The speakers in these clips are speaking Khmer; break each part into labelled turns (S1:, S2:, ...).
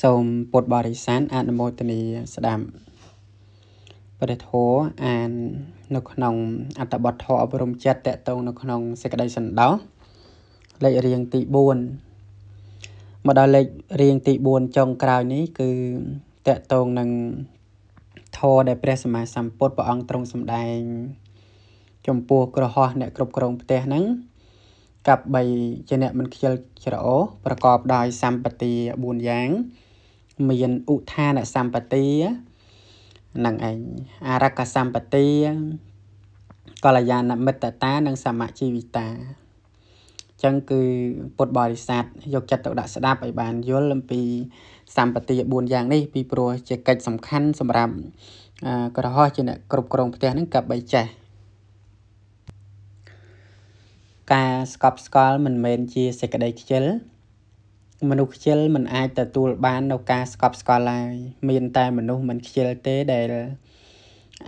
S1: សូមពុទ្ធបរិស័ទអនុមោទនីស្ដាប់ព្រះធម៌អាននៅក្នុងអត្តបទធម៌អប់រំចិត្តតកតងនៅក្នុងសេចក្តីសន្តោសលេខរៀងទី4មកដល់លេខរៀងទី4ចុងក្រោយនេះ គឺតកតងនឹងធម៌ដែលព្រះសម្មាសម្ពុទ្ធព្រះអង្គទ្រង់សម្ដែង ចំពោះក្រហោះអ្នកគ្រប់គ្រងផ្ទះហ្នឹងកັບ3ជាអ្នកមិនខ្ជិលច្រអូសប្រកបដោយសម្បទា4យ៉ាងមានឧឋានសម្បទានឹងឯងអរកសម្បទាកល្យាណមិត្តតានិងសមាជីវិតាចឹងគឺពុទ្ធបរិស័ទយកចិត្តទៅដាក់ស្ដាប់ឲ្យបានយល់អំពីសម្បទា4យ៉ាងនេះពីព្រោះជាកិច្ចសំខាន់សម្រាប់ក្រហោះជាអ្នកគ្រប់គ្រងផ្ទះនឹងកັບ3ចាស់ការស្កប់ស្កល់មិនមែនជាសេចក្តីខ្ជិលមនុស្សខ្ជិលមិនអាចទទួលបាននៅការស្កប់ស្កល់ឡើយមានតែមនុស្សមិនខ្ជិលទេដែល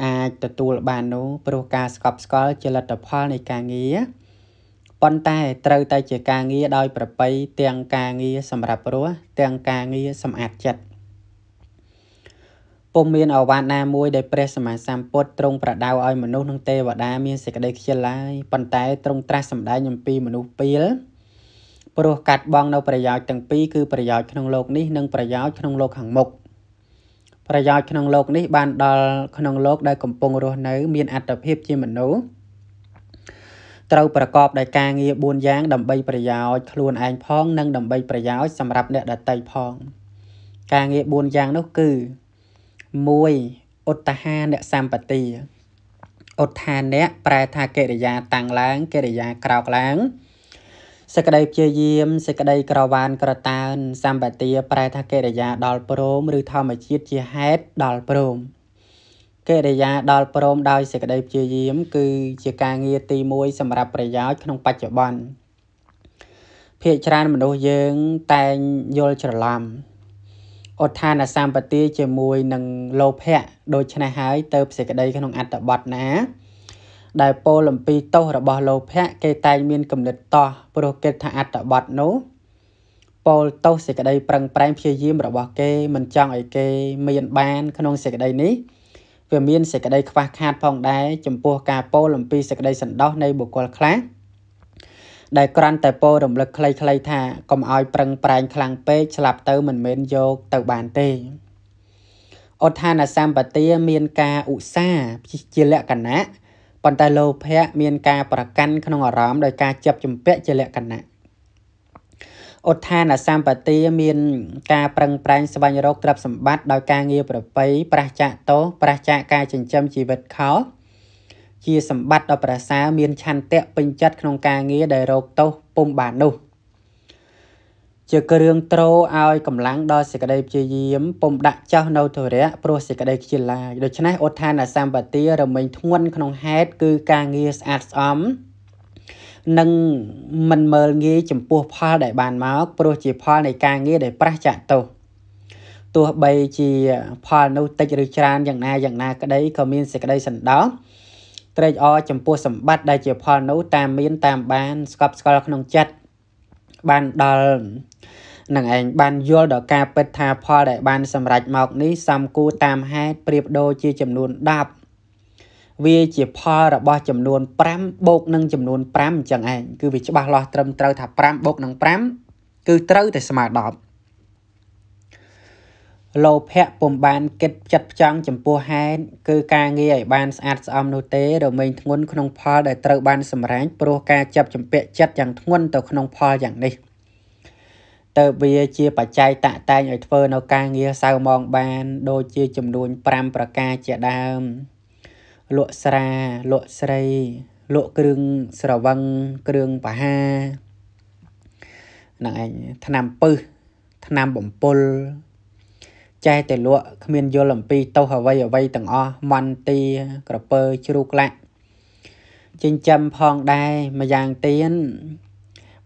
S1: អាចទទួលបាននោះព្រោះការស្កប់ស្កល់ជាលទ្ធផលនៃការងារប៉ុន្តែត្រូវតែជាការងារដោយប្រប្រៃទាំងការងារសម្រាប់រស់ ទាំងការងារសម្អាតចិត្តពុំមានអវាទណាមួយដែលព្រះសម្មាសម្ពុទ្ធទ្រង់ប្រដៅឲ្យមនុស្សនិងទេវតាមានសេចក្តីខ្ជិលឡើយប៉ុន្តែទ្រង់ត្រាស់សម្ដែងអំពីមនុស្សពីលព្រោះកាត់បងនៅប្រយោជន៍ទាំងពីរគឺប្រយោជន៍ក្នុងโลกនេះនិងប្រយោជន៍ក្នុងโลกខាងមុខប្រយោជន៍ក្នុងโลกនេះបានដល់ក្នុងโลกដែលកំពុងរស់នៅមានអត្តភាពជាមនុស្សត្រូវប្រកបដោយការងារ4យ៉ាងដើម្បីប្រយោជន៍ខ្លួនឯងផងនិងដើម្បីប្រយោជន៍សម្រាប់អ្នកដទៃផង ការងារ4យ៉ាងនោះគឺ1ឧត្តហានសម្បទាឧទ្ធានៈប្រែថាកិរិយាតាំងឡើងកិរិយាក្រោកឡើងសេចក្តីព្យាយាមសេចក្តីក្រវាន ក្រកើនសម្បទាប្រែថាកិរិយា ដល់ព្រមឬធម្មជាតិជាហេតុដល់ព្រមកិរិយាដល់ព្រមដោយសេចក្តីព្យាយាមគឺជាការងារទី1សម្រាប់ប្រយោជន៍ក្នុងបច្ចុប្បន្នភាគច្រើនមនុស្សយើងតែងយល់ច្រឡំឧទ្ធានសម្បទាជាមួយនឹងលោភៈដូច្នេះហើយទៅសេចក្តីក្នុងអត្តបទណាដែលពោលអំពីទោសរបស់លោភៈគេតែងមានគំនិតតោះព្រោះគេថាអត្តបទនោះពោលទោសសេចក្តីប្រឹងប្រែងព្យាយាមរបស់គេមិនចង់ឲ្យគេមានបានក្នុងសេចក្តីនេះវាមានសេចក្តីខ្វះខាត ផងដែរចំពោះការពោលអំពីសេចក្តីសន្តោសនៃបុគ្គលខ្លះដែលគ្រាន់តែពោរំលឹកខ្លីៗថាកុំឲ្យប្រឹងប្រែងខ្លាំងពេកស្លាប់ទៅមិនមែនយកទៅបានទេឧទ្ធានសម្បទាមានការឧស្សាហ៍ជាលក្ខណៈប៉ុន្តែលោភៈមាន ការប្រកាន់ក្នុងអារម្មណ៍ដោយការជាប់ជំពាក់ជាលក្ខណៈឧទ្ធានសម្បទាមានការប្រឹងប្រែងស្វែងរកទ្រព្យសម្បត្តិដោយការងារប្រប្រ័យប្រះចាកតោប្រះចាកការចិញ្ចឹមជីវិតខោជាសម្បត្តិដ៏ប្រសើរមានឆន្ទៈពេញចិត្តក្នុងការងារដែលរោគទោសពុំបាននោះជាគ្រឿងទ្រឲ្យកម្លាំងដល់សេចក្តីព្យាយាមពុំដាក់ចោះនៅធរៈព្រោះសេចក្តីខ្ជិលឡាយដូច្នេះឧទានសម្បទារមែងធ្ងន់ក្នុងហេតុគឺការងារស្អាតស្អំនិងមិនមើលងាយចំពោះផលដែលបានមកព្រោះជាផលនៃការងារដែលប្រះចាក់ទោសទោះបីជាផលនោះតិចឬច្រើនយ៉ាងណាយ៉ាងណាក្តីក៏មានសេចក្តីសន្តោសត្រេកអរចំពោះសម្បត្តិដែលជាផលនោះតាមមានតាមបានស្កប់ស្កល់ក្នុងចិត្តបានដល់នឹងឯងបានយល់ដល់ការពិតថាផលដែល បាន សម្រេចមកនេះសំគូតាមហេតុប្រៀបដូចជាចំនួន10វាជាផលរបស់ ចំនួន5បូកនឹងចំនួន5អញ្ចឹងឯងគឺវាច្បាស់លាស់ត្រឹមត្រូវថា5បូកនឹង5គឺត្រូវតែស្មើ10លោភៈពុំបានគិតចិត្តផ្ចង់ចំពោះហេតុគឺការងារឲ្យបានស្អាតស្អំនោះទេរមែងធ្ងន់ក្នុងផលដែលត្រូវបានសម្រេចព្រោះការចាប់ចម្ពាក់ចិត្តយ៉ាងធ្ងន់ទៅក្នុងផលយ៉ាងនេះតើវាជាបច្ច័យតាក់តែងឲ្យធ្វើនៅការងារសៅមងបាន ដូចជាចំនួន5ប្រការជាដើមលក់ស្រាលក់ស្រីលក់គ្រឿងស្រវឹងគ្រឿងបហាហ្នឹងឯងថ្នាំពឹសថ្នាំបំពុលចេះតែលក់គ្មានយល់អំពីទោសអ្វីអ្វីទាំងអស់មន្តាក្រពើជ្រូកលាក់ចិញ្ចឹមផងដែរម្យ៉ាងទៀត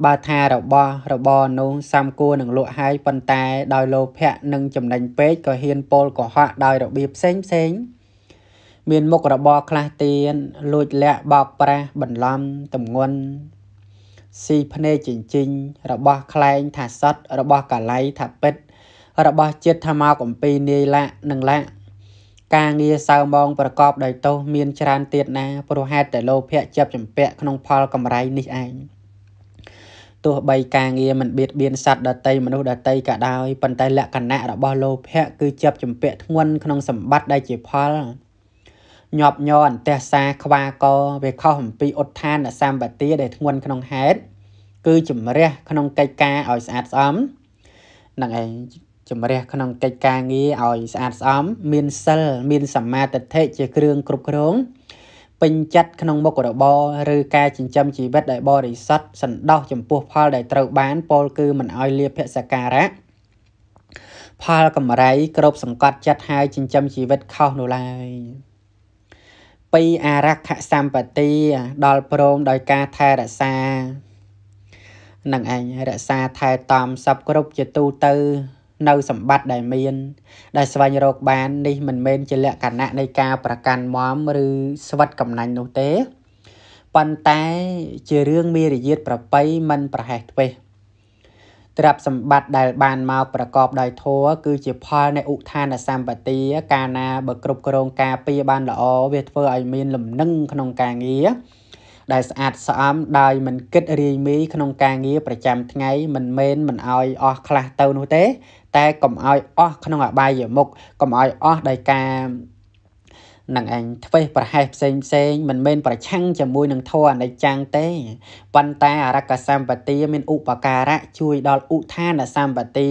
S1: បើថារបស់របរនោះសំគួរនឹងលក់ហើយប៉ុន្តែដោយលោភៈនិងចំណេញពេកក៏ហ៊ានពលកុហកដោយរបៀបផ្សេងផ្សេង មានមុខរបរខ្លះទៀតលួចលាក់បោកប្រាស់បន្លំតំងន់ស៊ីភ្នែកចិញ្ចិញរបស់ខ្លែងថាសត្វរបស់កាលៃថាពិតរបស់ជាតិធម្មកំពីនាយលៈនិងលៈការងារសៅមងប្រកបដោយទោសមានច្រើនទៀតណាព្រោះហេតុតែលោភៈជាប់ចម្ពាក់ក្នុងផលកម្រៃនេះឯងទោះបីការងារមិនបៀតបៀនសត្វដតីមនុស្សដតីក៏ដោយប៉ុន្តែលក្ខណៈរបស់លោភៈគឺជាប់ចម្ពាក់ធ្ងន់ក្នុងសម្បត្តិដែលជាផលញាប់ញ័រអន្តះសាខ្វាកវាខុសអំពីឧទ្ធានសម្បទាដែលធ្ងន់ក្នុងហេតុគឺជំរះក្នុងកិច្ចការឲ្យស្អាតស្អំនឹងឯងជំរះក្នុងកិច្ចការងារឲ្យស្អាតស្អំមានសិលមានសមាធិជាគ្រឿងគ្រប់គ្រងពេញចិត្តក្នុងមុខរបរឬការចិញ្ចឹមជីវិតដោយបរិសុទ្ធសន្តោសចំពោះផលដែលត្រូវបានពលគឺមិនឲ្យលាភសការៈផលកម្រៃគ្រប់សង្កត់ចិត្តហើយចិញ្ចឹមជីវិតខុសនោះឡើយពីអរខសម្បទាដល់ព្រមដោយការថែរក្សានឹងឯងរក្សាថែតមសពគ្រប់ជាទូទៅនៅសម្បត្តិដែលមានដែលស្វែងរកបាននេះមិនមែនជាលក្ខណៈនៃការប្រកាន់មមឬស្វិតកំណាញ់នោះទេប៉ុន្តែជារឿងមេរយាទប្រប្រៃមិនប្រហែសធ្វេសទ្រព្យសម្បត្តិដែលបានមកប្រកបដោយធម៌គឺជាផលនៃឧទ្ធានសម្បទាកាលណាបើគ្រប់គ្រងការពារបានល្អវាធ្វើឲ្យមានលំនឹងក្នុងការងារដែលស្អាតស្អំដោយមិនគិតរាយមីក្នុងការងារប្រចាំថ្ងៃមិនមែនមិនឲ្យអស់ខ្លះទៅនោះទេតែកុំឲ្យអស់ក្នុងអបាយមុខកុំឲ្យអស់ដោយការនឹងឯងធ្វេសប្រហែសផ្សេងផ្សេងមិនមែនប្រឆាំងជាមួយនឹងធម៌អនិច្ចំទេប៉ុន្តែអរកសម្បទាមានឧបការៈជួយដល់ឧទ្ធានសម្បទា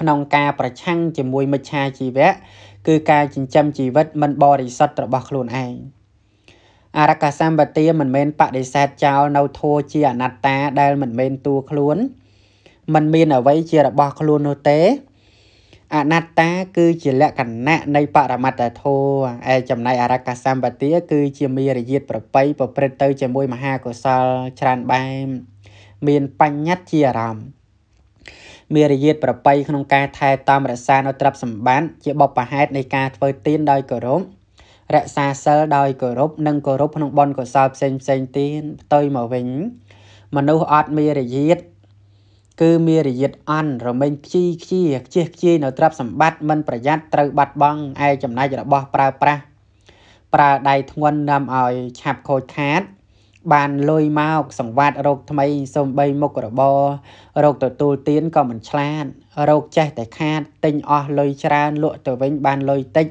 S1: ក្នុងការប្រឆាំងជាមួយមិច្ឆាជីវៈគឺការចិញ្ចឹមជីវិតមិនបរិសុទ្ធរបស់ខ្លួនឯងអរកសម្បទាមិនមែនបដិសេធចោលនៅធัวជាអនត្តាដែលមិនមែនតួខ្លួនមិនមានអ្វីជារបស់ខ្លួននោះទេអនត្តាគឺជាលក្ខណៈនៃបរមត្តធម៌ឯចំណែកអរកសម្បទាគឺ ជាមេរយាទប្របីប្រព្រឹត្តទៅ ជាមួយមហាកុសលច្រើនបែបមានបញ្ញត្តិជាអារម្មណ៍មេរយាទប្របីក្នុងការថែទាំរក្សានៅទ្រព្យសម្បត្តិជាបបផហេតនៃការធ្វើទានដោយគោរពរក្សាសិលដោយគោរពនិងគោរពក្នុងបុណ្យកុសលផ្សេងផ្សេងទៀតផ្ទុយមកវិញមនុស្សអត់មេរយាទគឺមានរយិតអន់រមែងខ្ជីខ្ជាខ្ជិះខ្ជាយនៅទ្រព្យសម្បត្តិមិនប្រយ័ត្នត្រូវបាត់បង់ឯចំណែករបស់ប្រើប្រាស់ប្រើដៃធ្ងន់នាំឲ្យឆាប់ខូចខាត បានលុយមកសង្វាតរោគថ្មីសំបីមុខរបររោគទទួលទានក៏មិនឆ្លាតរោគចេះតែខាតទិញអស់លុយច្រើនលក់ទៅវិញបានលុយតិច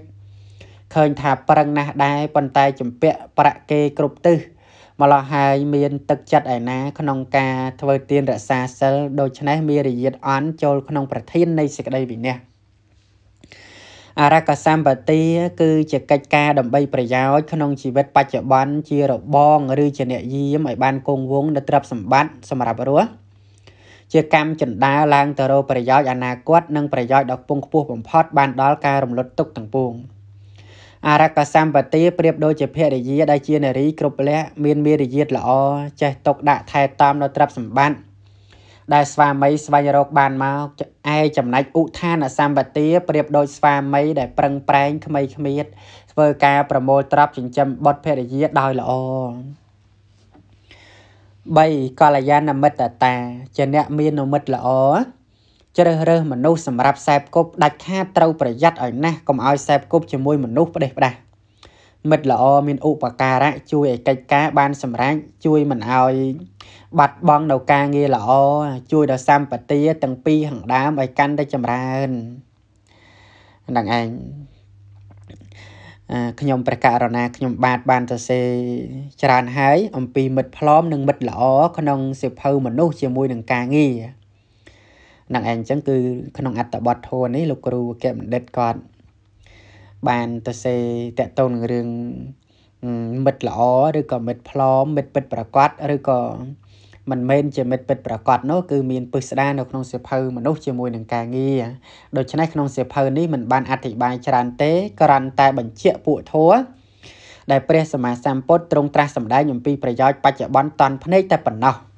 S1: ឃើញថាប្រឹងណាស់ដែរប៉ុន្តែចម្ពាក់ប្រាក់គេគ្រប់ទិសម្លោះហើយមានទឹកចិត្តឯណា ក្នុងការធ្វើទានរក្សាសិលដូច្នេះ មានរយាទអន់ចូលក្នុងប្រធាននៃសេចក្តីវិន័យអរកសម្បទាគឺជាកិច្ចការដើម្បីប្រយោជន៍ក្នុងជីវិតបច្ចុប្បន្នជារបងឬជាអ្នកយាមឲ្យបាន គង់វង្សនៅទ្រព្យសម្បត្តិសម្រាប់រស់ជាកម្មចិន្តាឡើងទៅរកប្រយោជន៍អនាគតនិងប្រយោជន៍ដ៏ខ្ពង់ខ្ពស់បំផុតបាន ដល់ការរំលត់ទុកទាំងពួង។អរកសម្បទាប្រៀបដូចជាភរិយាដែលជានារីគ្រប់លក្ខមានមេរយាទល្អចេះទុកដាក់ថែទាំនៅទ្រព្យសម្បត្តិដែលស្វាមីស្វែងរកបានមកឯចំណែកឧឋានសម្បទាប្រៀបដូចស្វាមីដែលប្រឹងប្រែងក្មីក្មៀតធ្វើការប្រមូលទ្រព្យចិញ្ចឹមបុត្រភរិយាដោយល្អ3កល្យាណមិត្តតាជាអ្នកមាននិមិត្តល្អជ្រើសរើសមនុស្សសម្រាប់សែបគប់ដាច់ខាតត្រូវប្រយ័ត្នឲ្យ ណាស់កុំឲ្យសែបគប់ជាមួយមនុស្សផ្ដេសផ្ដាស់មិត្តល្អមានឧបការៈជួយឲ្យកិច្ចការបាន សម្រេចជួយមិនឲ្យ បាត់បង់នៅការងារល្អជួយដល់សម្បត្តិទាំងពីរខាងដើមឲ្យកាន់តែចម្រើនហ្នឹងឯងខ្ញុំប្រកាសរណាខ្ញុំបាទបានសរសេរច្រើនហើយ អំពីមិត្តផ្លอมនិង មិត្តល្អក្នុងសិភៅមនុស្សជាមួយនឹងការងារនឹងឯងចឹងគឺក្នុងអត្តបទធម៌នេះលោកគ្រូកែបណ្ឌិតគាត់បានទៅសេតកតូននឹងរឿងមិត្តល្អឬក៏មិត្តផ្លอมមិត្តពិតប្រកបឬក៏មិនមែនជាមិត្តពិតប្រកបនោះគឺមានពិស្ដានៅក្នុងសៀវភៅមនុស្សជាមួយនឹងការងារដូច្នេះក្នុងសៀវភៅនេះមិនបានអធិប្បាយច្រើនទេគ្រាន់តែបញ្ជាក់ពួកធัวដែលព្រះសម្មាសម្ពុទ្ធទ្រង់ត្រាស់សម្ដែងអំពីប្រយោជន៍បច្ចុប្បន្នតន់ភ្នែកតែប៉ុណ្ណោះ។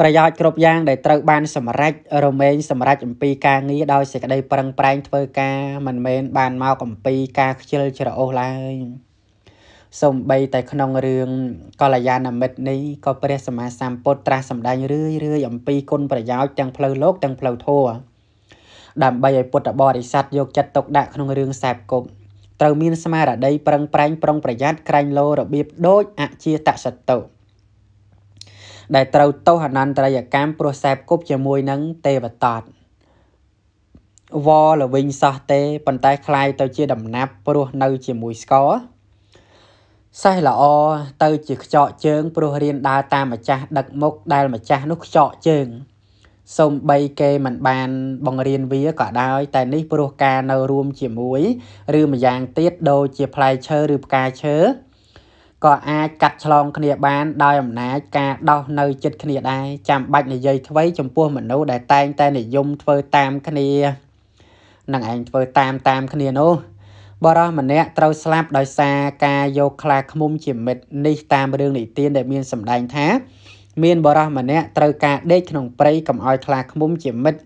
S1: ប្រយោជន៍គ្រប់យ៉ាងដែលត្រូវបានសម្រេចរមែងសម្រេចអំពីការងារដោយសេចក្តីប្រឹងប្រែងធ្វើការមិនមែនបានមកអំពីការខ្ជិលច្រអូសឡើយសំបីតែក្នុងរឿងកល្យាណមិត្តនេះក៏ព្រះសម្មាសម្ពុទ្ធត្រាស់សម្ដែងរឿយរឿយអំពីគុណប្រយោជន៍ទាំងផ្លូវលោកទាំងផ្លូវធម៌ដើម្បីឲ្យពុទ្ធបរិស័ទយកចិត្តទុកដាក់ក្នុងរឿងសែបគប់ត្រូវមានស្មារតីប្រឹងប្រែងប្រុងប្រយ័ត្នក្រែងលោរបៀបដូចអជាតសតុដែលត្រូវទោសអនន្តរយកម្មព្រោះសែបគប់ជាមួយនឹងទេវតតវលវិញសោះទេប៉ុន្តែคล้ายទៅជាដំណាប់ព្រោះនៅជាមួយស្គរសេះល្អទៅ ជាខ្ចកជើង ព្រោះរៀនដើរតាមម្ចាស់ដឹកមុខដែលម្ចាស់នោះខ្ចកជើងសូម្បីគេមិនបានបង្រៀនវាក៏ដោយតែនេះ ព្រោះការនៅរួមជាមួយ ឬម្យ៉ាងទៀតដូចជាផ្លែឈើឬផ្កាឈើក៏អាចកាត់ឆ្លងគ្នាបានដោយអំណាចការដោះនៅចិត្តគ្នាដែរចាំបាច់និយាយថ្មីចំពោះមនុស្សដែលតែងតែនិយមធ្វើតាមគ្នានឹងឯងធ្វើតាមតាមគ្នានោះបរោះម្នាក់ត្រូវស្លាប់ដោយសារការយកខ្លាឃុំជាមិត្តនេះតាមរឿងនិទានដែលមានសម្ដែងថា មានបរោះម្នាក់ត្រូវការដេកក្នុងព្រៃកំឲ្យខ្លាឃុំជាមិត្ត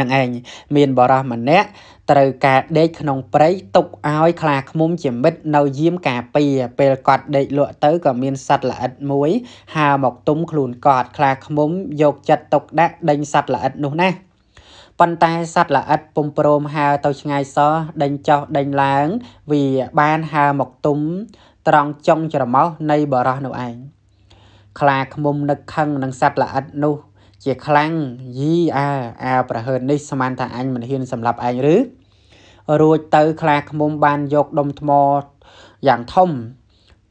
S1: នឹងឯងមានបរោះម្នាក់ត្រូវការដេកក្នុងព្រៃទុកឲ្យខ្លាឃ្មុំជាមិត្តនៅ យាមការពារពេលគាត់ដេកលក់ទៅក៏មានសត្វល្អិតមួយហើរមកទុំខ្លួនគាត់ខ្លាឃ្មុំយកចិត្តទុកដាក់ដេញសត្វល្អិតនោះណាប៉ុន្តែសត្វល្អិតពុំព្រមហើរទៅឆ្ងាយសោះដេញចុះដេញឡើង វាបានហើរមកទុំ ត្រង់ចុងច្រមុះនៃបរោះនោះឯងខ្លាឃ្មុំនឹកខឹងនឹងសត្វល្អិតនោះជាខ្លាំងយីអាអាប្រហើននេះស្មានថាអញមិនហ៊ានសម្លាប់ឯងឬរួចទៅខ្លាឃុំបានយកដុំថ្មយ៉ាងធំ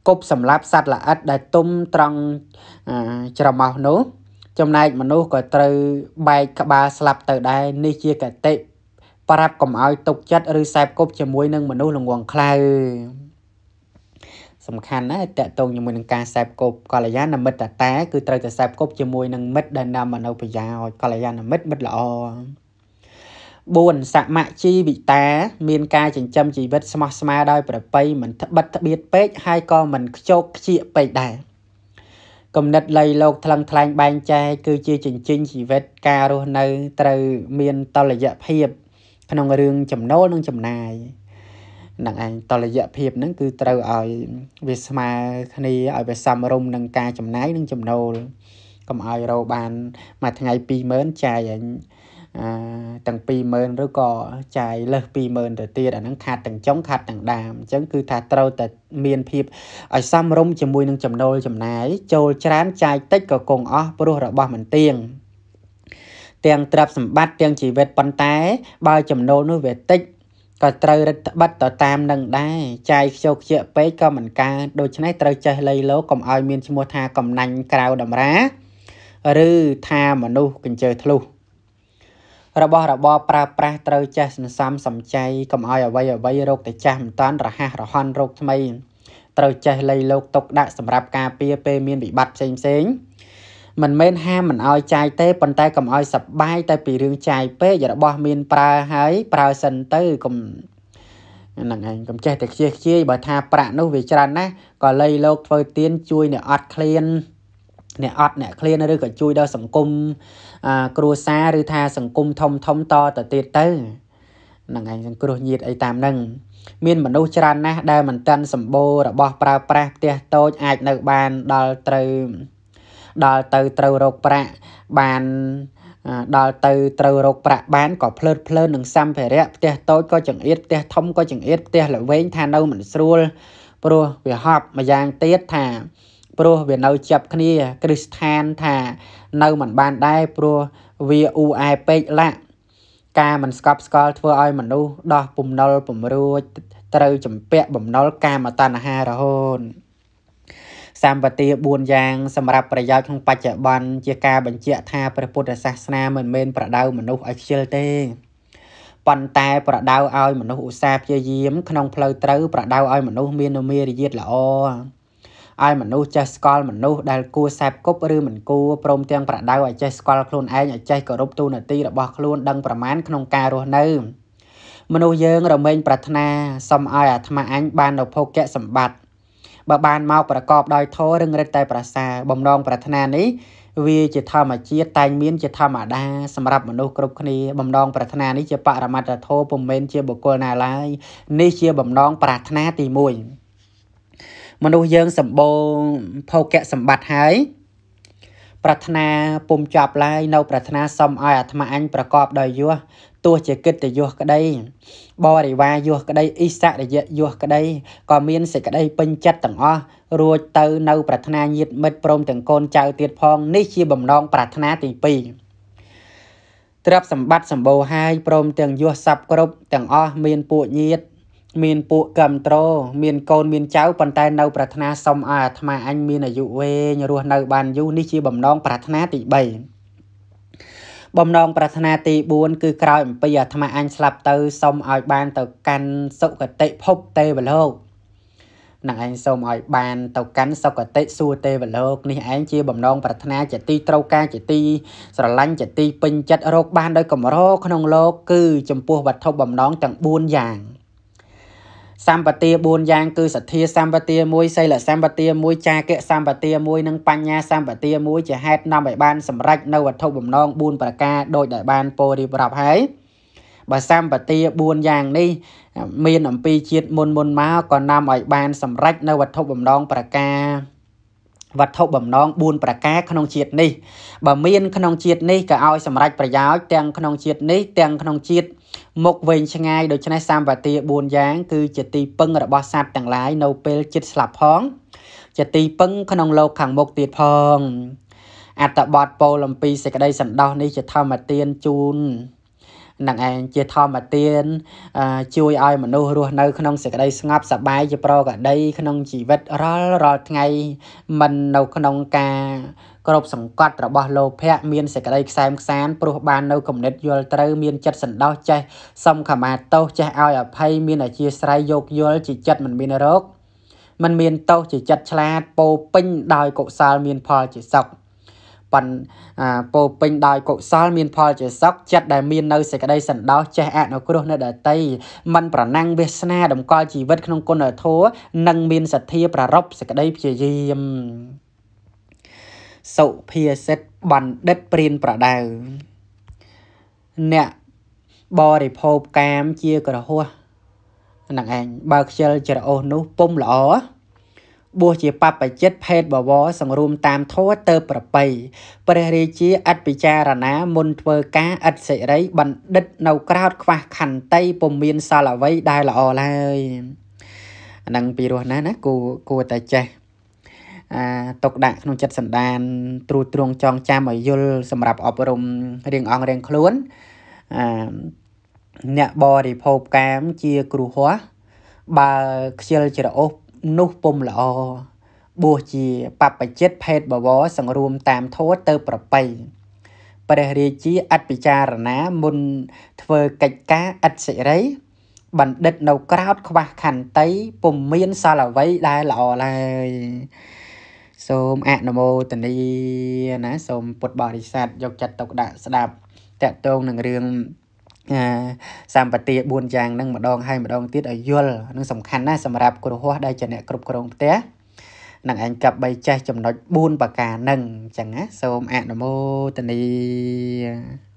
S1: គប់សម្លាប់សត្វល្អិតដែលទុំត្រង់ច្រមុះនោះ ចំណែកមនុស្សក៏ត្រូវបែកក្បាលស្លាប់ទៅដែរនេះជាកតិប្រាប់កុំឲ្យទុកចិត្តឬសែបគប់ជាមួយនឹងមនុស្សល្ងងខ្លៅសំខាន់ណាតកតងជាមួយនឹងការសេពគប់កល្យាណមិត្តតា គឺត្រូវតែសេពគប់ជាមួយនឹងមិត្តដែលនាំមកនៅប្រយោជន៍កល្យាណមិត្តមិត្តល្អ4សមជីវិតាមានការចិញ្ចឹមជីវិតស្មោះស្មើដោយប្រប្រៃមិនត្បិតត្បៀតពេកហើយក៏មិនខ្ជោកខ្ជាកពេកដែរគំនិតលៃលោក ថ្លឹងថ្លែងបែងចែកគឺជាចិញ្ចឹមជីវិតការរស់នៅត្រូវមានតលយៈភាព ក្នុងរឿងចំណូលនិងចំណាយនឹងឯងតលយៈភាពហ្នឹងគឺត្រូវឲ្យវាស្មើគ្នាឲ្យវាសមរម្យនឹងការចំណាយនិងចំណូលកុំឲ្យរោបានមួយថ្ងៃ20000ចាយឯងអឺទាំង20000ឬក៏ចាយលើស20000ទៅទៀតអាហ្នឹងខាត់ទាំងចុងខាត់ទាំងដើមអញ្ចឹងគឺ ថាត្រូវតែមានភាពឲ្យសមរម្យជាមួយនឹងចំណូលចំណាយចូលច្រើនចាយតិចក៏គង់អស់ព្រោះរបស់មិនទៀងទាំងទ្រព្យសម្បត្តិទាំងជីវិតប៉ុន្តែ បើចំណូលនោះវាតិចក៏ត្រូវរឹតត្បិតទៅតាមនឹងដែរចាយខ្ជោខ្ជាក់ពេកក៏មិនកើតដូច្នេះត្រូវចេះលៃលោកុំឲ្យមានឈ្មោះថាកំណាញ់ក្រៅតម្រា ឬថាមនុស្សកញ្ជើធ្លុះរបស់របរប្រើប្រាស់ត្រូវចេះសន្សំសំចៃកុំឲ្យអ្វីអ្វីរោគតែចាស់មិនតាន់រហ័សរហ័នរោគថ្មីត្រូវចេះលៃលោកទុកដាក់សម្រាប់ការពារពេលមានវិបត្តិផ្សេងផ្សេងៗមិនមែនហាមមិនឲ្យចាយទេប៉ុន្តែកុំឲ្យសប្បាយតែពីរឿងចាយពេករបស់មាន ប្រើហើយប្រើសិនទៅកុំហ្នឹងឯងកុំចេះតែខ្ជិះខ្ជាយបើថាប្រាក់នោះវាច្រើនណាស់ក៏លៃលោកធ្វើទៀនជួយអ្នកអត់ឃ្លាន អ្នកអត់អ្នកឃ្លានឬក៏ជួយដល់សង្គមគ្រួសារឬថាសង្គមធំធំតទៅទៀតទៅហ្នឹងឯងសង្គ្រោះញាតអីតាមហ្នឹង មានមនុស្សច្រើនណាស់ដែលមិនតាន់សម្បូររបស់ប្រើប្រាស់ផ្ទះតូចអាចនៅបាន ដល់ត្រូវដល់ទៅត្រូវរកប្រាក់បានដល់ទៅត្រូវរកប្រាក់បានក៏ភ្លើតភ្លើននឹងសម្ភារៈផ្ទះតូចក៏ចង្អៀតផ្ទះធំក៏ចង្អៀតផ្ទះល្វែងថានៅមិនស្រួលព្រោះវាហប់ម្យ៉ាងទៀតថាព្រោះវានៅចាប់គ្នាគ្រឹះស្ថានថានៅមិនបានដែរព្រោះវាអ៊ូអែពេកឡាក់ការមិនស្កប់ស្កល់ធ្វើឲ្យមនុស្សដោះពំនុលពំរួចត្រូវចម្ពាក់បំណុលកាមតណ្ហារហូតសម្បទា4យ៉ាងសម្រាប់ប្រយោជន៍ក្នុងបច្ចុប្បន្នជាការបញ្ជាក់ថា ព្រះពុទ្ធសាសនាមិនមែនប្រដៅមនុស្សឲ្យខ្ជិលទេប៉ុន្តែប្រដៅឲ្យមនុស្សឧស្សាហ៍ព្យាយាម ក្នុងផ្លូវត្រូវប្រដៅឲ្យមនុស្សមានមេរយាទល្អឲ្យ មនុស្សចេះស្គាល់មនុស្សដែលគួរសែបគប់ឬមិនគួរព្រមទាំងប្រដៅឲ្យចេះស្គាល់ខ្លួនឯងឲ្យចេះគោរពទូនាទីរបស់ខ្លួនដឹងប្រមាណក្នុងការរស់នៅមនុស្សយើង រមែងប្រាថ្នាសុំឲ្យអាត្មាអញបាននៅភោគៈសម្បត្តិបើបានមកប្រកបដោយធម៌រឹងរឹតតែប្រសើរបំណងប្រាថ្នានេះវាជាធម្មជាតិតែងមានជាធម្មតាសម្រាប់មនុស្សគ្រប់គ្នាបំណងប្រាថ្នានេះជាបរមត្តធម៌ពុំមែនជាបុគ្គលណាឡើយនេះជាបំណងប្រាថ្នាទី1មនុស្សយើងសម្បូរភោគៈសម្បត្តិហើយប្រាថ្នាពុំចប់ឡើយនៅប្រាថ្នាសុំឲ្យអាត្មាអញប្រកបដោយយសទោះជាកិត្តិយសក្តី បរិវារយសក្តីអិសរិយយសក្តីក៏មានសេចក្តីពេញចិត្តទាំងអស់រួចទៅនៅប្រាថ្នាញាតិមិត្តព្រមទាំងកូនចៅទៀតផង នេះជាបំណងប្រាថ្នាទី2ទ្រព្យសម្បត្តិសម្បូរហើយព្រមទាំងយសសັບគ្រប់ទាំងអស់មានពួកញាតិមានពួកកម្មត្រមានកូនមានចៅប៉ុន្តែនៅប្រាថ្នាសុំឲ្យអាត្មាអញមានអាយុវែងរស់នៅ បានយូរនេះជាបំណងប្រាថ្នាទី3បំណងប្រាថ្នាទី4គឺក្រោយអំពីអាត្មាអញស្លាប់ទៅសុំឲ្យបាន ទៅកាន់សុគតិភពទេវលោកនឹងឯងសូមឲ្យបានទៅកាន់សុគតិសួគ៌ទេវលោកនេះឯងជាបំណងប្រាថ្នាជាទីត្រូវការជាទី ស្រឡាញ់ជាទីពេញចិត្តរកបានដោយកម្រក្នុងលោកគឺចំពោះវត្ថុបំណងទាំង4យ៉ាង។សម្បទា4យ៉ាងគឺសទ្ធាសម្បទា1សីលសម្បទា1ចាគៈសម្បទា1និងបញ្ញាសម្បទា1ជាហេតុនាំឲ្យបាន សម្រេចនៅវត្ថុបំណង4ប្រការដោយដែលបានពោលរៀបរាប់ហើយបើសម្បទា4យ៉ាងនេះមានអំពីជាតិមុនមុនមកក៏នាំឲ្យបានសម្រេចនៅវត្ថុបំណងប្រការវត្ថុបំណង4ប្រការក្នុងជាតិនេះបើមានក្នុងជាតិនេះក៏ឲ្យសម្រេចប្រយោជន៍ទាំងក្នុងជាតិនេះទាំងក្នុងជាតិមុខវែងឆ្ងាយដូច្នេះសម្បទា4យ៉ាង គឺជាទីពឹងរបស់សត្វទាំងឡាយនៅពេលជិតស្លាប់ផងជាទីពឹងក្នុងលោកខាងមុខទៀតផង អត្តបទពោលអំពីសេចក្តីសន្តោសនេះជាធម្មទានជូននឹងឯងជាធម្មទានជួយឲ្យមនុស្សរស់នៅ ក្នុងសេចក្តីស្ងប់សบายជាប្រកដី ក្នុងជីវិតរាល់រាល់ថ្ងៃមិននៅក្នុងការក្របសង្កត់របស់លោភៈមានសេចក្តីខ្សែមខ្សានព្រោះបាននៅគំនិត យល់ត្រូវមានចិត្តសន្តោសចេះសំខមាទោសចេះឲ្យអភ័យមានអធ្យាស្រ័យយោគយល់ជាចិត្តមិនមានរោគមិនមានទោសជាចិត្តឆ្លាតពោពេញដោយកុសលមានផលជាសុខប៉ុន្តែពោពេញដោយកុសលមានផលជាសុខចិត្តដែលមាននៅសេចក្តីសន្តោសចេះអនុគ្រោះនៅដតីមិនប្រណាំងវាសនាតម្កល់ជីវិតក្នុងគុណធម៌និង មានសទ្ធាប្ររពសេចក្តីព្យាយាមសុភាសិតបណ្ឌិតព្រានប្រដៅអ្នកបរិភោគកាមជាក្រហោះហ្នឹងឯងបើខ្ជិលច្រអូសនោះពុំល្អបួសជាបព្វជិតភេទបវរសង្រួមតាមធម៌ទៅប្របីព្រះរាជាឥតពិចារណា មុនធ្វើការឥតសេរីបណ្ឌិតនៅក្រោតខ្វះខន្តីពុំមានសល់អ្វីដែលល្អឡើយហ្នឹងពីរោះណាណាគួរគួរតែចេះអាຕົកដាក់ក្នុងចិត្តសន្តានត្រួតត្រងចងចាំឲ្យយល់សម្រាប់អប់រំរៀងអង្គរៀងខ្លួនអាអ្នកបរិភោគកាមជាគ្រូហោះបើខ្ជិលច្រអូសនោះពុំល្អបួសជាបព្វជិតភេទបវរសង្រួមតាមធម៌ទៅប្របីព្រះរាជាអត់ពិចារណាមុនធ្វើកិច្ចការអត់សិរីបណ្ឌិតនៅក្រោតខ្វះខន្តី ពុំមានសាលអ្វីដែលល្អឡើយសូមអនុមោទនីណាសូមពុទ្ធបរិស័ទយកចិត្តទុកដាក់ស្ដាប់តកតងនឹងរឿងសម្បទា4យ៉ាងនឹងម្ដងហើយម្ដងទៀតឲ្យយល់នឹងសំខាន់ណាស់សម្រាប់គ្រូហោះដែលជាអ្នកគ្រប់គ្រងផ្ទះនឹងឯងកັບ3ចេះចំណុច4ប្រការនឹងអញ្ចឹងណាសូមអនុមោទនី